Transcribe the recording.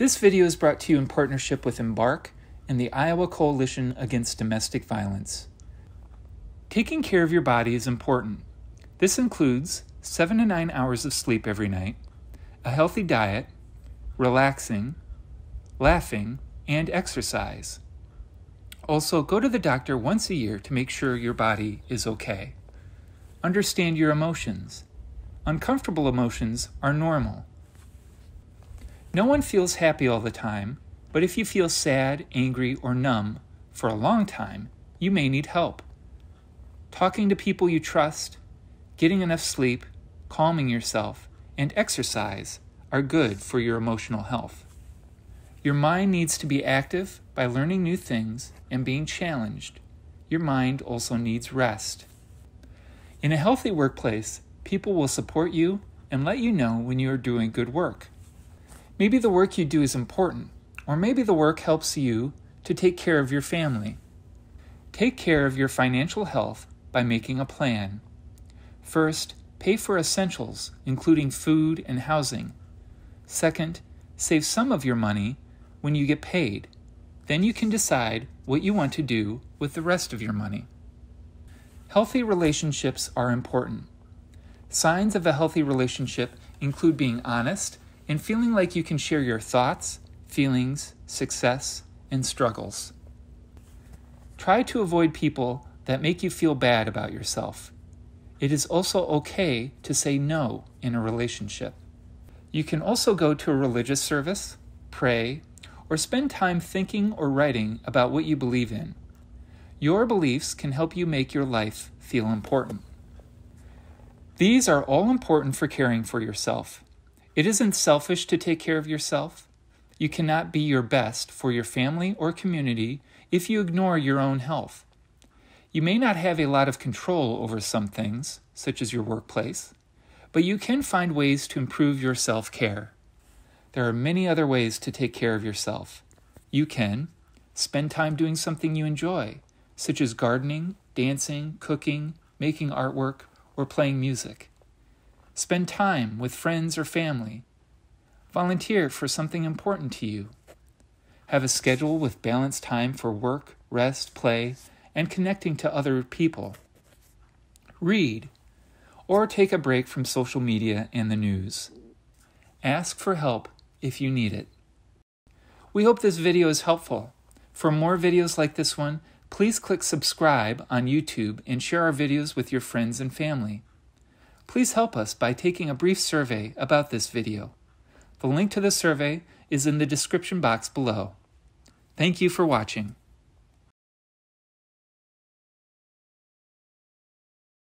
This video is brought to you in partnership with Embark and the Iowa Coalition Against Domestic Violence. Taking care of your body is important. This includes 7 to 9 hours of sleep every night, a healthy diet, relaxing, laughing, and exercise. Also, go to the doctor once a year to make sure your body is okay. Understand your emotions. Uncomfortable emotions are normal. No one feels happy all the time, but if you feel sad, angry, or numb for a long time, you may need help. Talking to people you trust, getting enough sleep, calming yourself, and exercise are good for your emotional health. Your mind needs to be active by learning new things and being challenged. Your mind also needs rest. In a healthy workplace, people will support you and let you know when you are doing good work. Maybe the work you do is important, or maybe the work helps you to take care of your family. Take care of your financial health by making a plan. First, pay for essentials, including food and housing. Second, save some of your money when you get paid. Then you can decide what you want to do with the rest of your money. Healthy relationships are important. Signs of a healthy relationship include being honest and feeling like you can share your thoughts, feelings, success, and struggles. Try to avoid people that make you feel bad about yourself. It is also okay to say no in a relationship. You can also go to a religious service, pray, or spend time thinking or writing about what you believe in. Your beliefs can help you make your life feel important. These are all important for caring for yourself. It isn't selfish to take care of yourself. You cannot be your best for your family or community if you ignore your own health. You may not have a lot of control over some things, such as your workplace, but you can find ways to improve your self care. There are many other ways to take care of yourself. You can spend time doing something you enjoy, such as gardening, dancing, cooking, making artwork, or playing music. Spend time with friends or family. Volunteer for something important to you. Have a schedule with balanced time for work, rest, play, and connecting to other people. Read, or take a break from social media and the news. Ask for help if you need it. We hope this video is helpful. For more videos like this one, please click subscribe on YouTube and share our videos with your friends and family please help us by taking a brief survey about this video. The link to the survey is in the description box below. Thank you for watching.